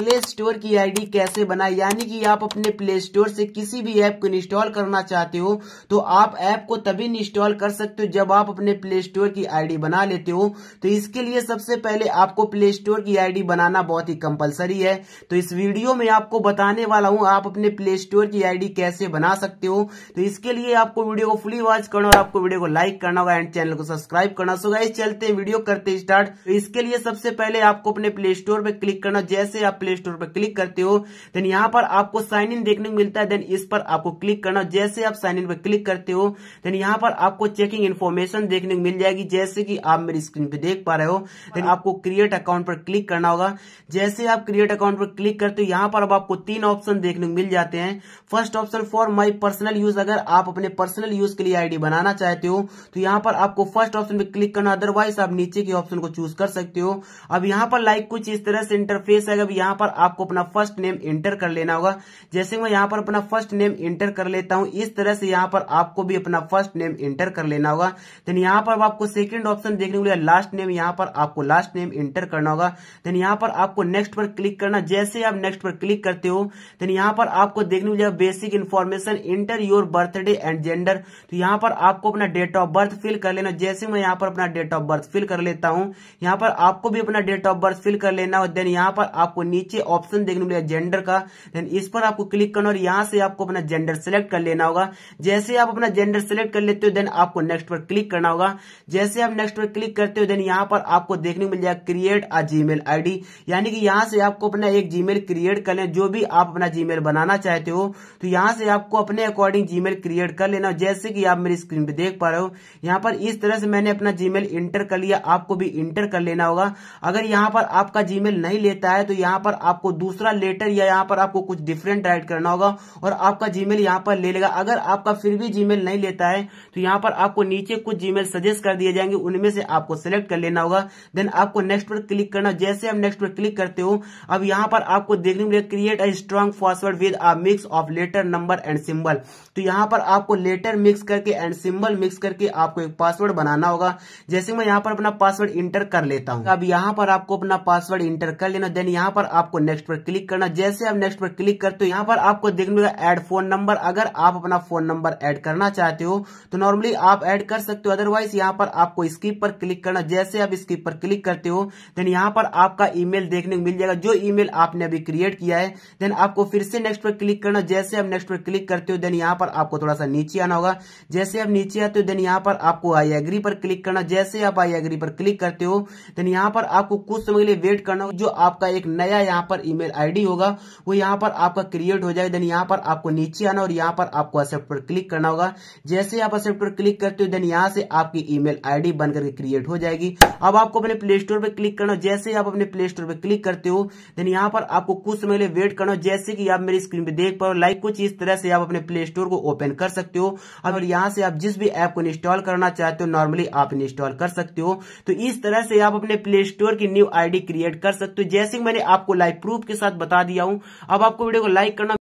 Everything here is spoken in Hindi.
प्ले स्टोर की आईडी कैसे बनाए यानी कि आप अपने प्ले स्टोर से किसी भी ऐप को इंस्टॉल करना चाहते हो तो आप ऐप को तभी इंस्टॉल कर सकते हो जब आप अपने प्ले स्टोर की आईडी बना लेते हो तो इसके लिए सबसे पहले आपको प्ले स्टोर की आईडी बनाना बहुत ही कंपलसरी है तो इस वीडियो में आपको बताने वाला हूँ आप अपने प्ले स्टोर की आईडी कैसे बना सकते हो तो इसके लिए आपको वीडियो को फुली वॉच करना और आपको वीडियो को लाइक करना होगा एंड चैनल को सब्सक्राइब करना सो गाइस चलते वीडियो करते स्टार्ट तो इसके लिए सबसे पहले आपको अपने प्ले स्टोर पर क्लिक करना जैसे आप प्ले स्टोर पर क्लिक करते हो देन यहाँ पर आपको साइन इन देखने को मिलता है देन इस पर आपको क्लिक करना जैसे आप साइन इन पर क्लिक करते हो देन यहाँ पर आपको चेकिंग इन्फॉर्मेशन देखने को मिल जाएगी जैसे कि आप मेरी स्क्रीन पे देख पा रहे हो देन आपको क्रिएट अकाउंट पर क्लिक करना होगा जैसे आप क्रिएट अकाउंट पर क्लिक करते हो यहाँ पर अब आपको तीन ऑप्शन देखने को मिल जाते हैं first option for my personal use अगर आप अपने पर्सनल यूज के लिए आईडी बनाना चाहते हो तो यहाँ पर आपको फर्स्ट ऑप्शन पे क्लिक करना अदरवाइज आप नीचे के ऑप्शन को चूज कर सकते हो अब यहाँ पर लाइक कुछ इस तरह से इंटरफेस है अब यहाँ पर आपको अपना फर्स्ट नेम इंटर कर लेना होगा जैसे मैं यहाँ पर अपना फर्स्ट नेम इंटर कर लेता हूँ इस तरह से यहाँ पर आपको भी अपना फर्स्ट नेम इंटर कर लेना होगा देन यहाँ पर आपको सेकेंड ऑप्शन देखने को मिलेगा लास्ट नेम यहाँ पर आपको लास्ट नेम इंटर करना होगा देन यहाँ पर आपको नेक्स्ट पर क्लिक करना जैसे आप नेक्स्ट पर क्लिक करते हो देन यहाँ पर आपको देखने को मिलेगा basic information enter your birthday and gender तो यहाँ पर आपको अपना डेट ऑफ बर्थ फिल कर लेना जैसे मैं यहाँ पर अपना डेट ऑफ बर्थ फिल कर लेता हूँ यहाँ पर आपको भी अपना डेट ऑफ बर्थ फिल कर लेना और देन यहाँ पर आपको नीचे ऑप्शन देखने मिलेगा जेंडर का देन इस पर आपको क्लिक करना और यहाँ से आपको अपना जेंडर सेलेक्ट कर लेना होगा जैसे आप अपना जेंडर सेलेक्ट कर लेते हो देन आपको नेक्स्ट पर क्लिक करना होगा जैसे आप नेक्स्ट पर क्लिक करते हो देन यहाँ पर आपको देखने मिल जाएगा क्रिएट अ जीमेल आईडी यानी कि यहाँ से आपको अपना एक जीमेल क्रिएट कर लें जो भी आप अपना जीमेल बनाना चाहते हो तो यहाँ से आपको अपने अकॉर्डिंग जीमेल क्रिएट कर लेना जैसे कि आप मेरी स्क्रीन पे देख पा रहे हो यहाँ पर इस तरह से मैंने अपना जीमेल इंटर कर लिया आपको भी इंटर कर लेना होगा अगर यहाँ पर आपका जीमेल नहीं लेता है तो यहाँ पर पर आपको दूसरा लेटर या यहाँ पर आपको कुछ डिफरेंट राइट करना होगा और आपका जीमेल यहाँ पर ले लेगा अगर आपका फिर भी जीमेल नहीं लेता है तो यहाँ पर आपको नीचे कुछ जीमेल सजेस्ट कर दिए जाएंगे उनमें से आपको सेलेक्ट कर लेना होगा देन आपको नेक्स्ट पर क्लिक करना जैसे आप नेक्स्ट पर क्लिक करते हो अब यहाँ पर आपको देखने मिले create a strong password with a mix of letter number and symbol तो यहाँ पर आपको लेटर मिक्स करके एंड सिंबल मिक्स करके आपको एक पासवर्ड बनाना होगा जैसे मैं यहाँ पर अपना पासवर्ड इंटर कर लेता हूँ अब यहाँ पर आपको अपना पासवर्ड इंटर कर लेना देन यहाँ पर आप आपको नेक्स्ट पर क्लिक करना जैसे आप नेक्स्ट पर क्लिक करते हो यहाँ पर आपको देखने मिलेगा एड फोन नंबर अगर आप अपना फोन नंबर एड करना चाहते हो तो नॉर्मली आप एड कर सकते हो अदरवाइज यहाँ पर आपको स्किप पर क्लिक करना जैसे आप स्किप पर क्लिक करते हो देन यहाँ पर आपका ईमेल देखने को मिल जाएगा जो ईमेल आपने अभी क्रिएट किया है देन आपको फिर से नेक्स्ट पर क्लिक करना जैसे आप नेक्स्ट पर क्लिक करते हो देन यहाँ पर आपको थोड़ा सा नीचे आना होगा जैसे आप नीचे आते हो देन यहाँ पर आपको आई एग्री पर क्लिक करना जैसे आप आई एग्री पर क्लिक करते हो देन यहाँ पर आपको कुछ समय के लिए वेट करना जो आपका एक नया यहाँ पर ईमेल आईडी होगा वो यहाँ पर आपका क्रिएट हो जाएगा देन यहाँ पर आपको नीचे आना और यहाँ पर आपको एक्सेप्ट पर क्लिक करना होगा जैसे आप एक्सेप्ट पर क्लिक करते हो देन यहाँ से आपकी ई मेल बन करके क्रिएट हो जाएगी अब आपको अपने प्ले स्टोर पर क्लिक करना जैसे आप अपने प्ले स्टोर पर क्लिक करते हो देन यहाँ पर आपको कुछ समय वेट करना जैसे कि आप मेरी स्क्रीन पर देख पाओ लाइक कुछ इस तरह से आप अपने प्ले स्टोर को ओपन कर सकते हो अब यहाँ से आप जिस भी ऐप को इंस्टॉल करना चाहते हो नॉर्मली आप इंस्टॉल कर सकते हो तो इस तरह से आप अपने प्ले स्टोर की न्यू आईडी क्रिएट कर सकते हो जैसे मैंने आपको लाइव प्रूफ के साथ बता दिया हूं अब आपको वीडियो को लाइक करना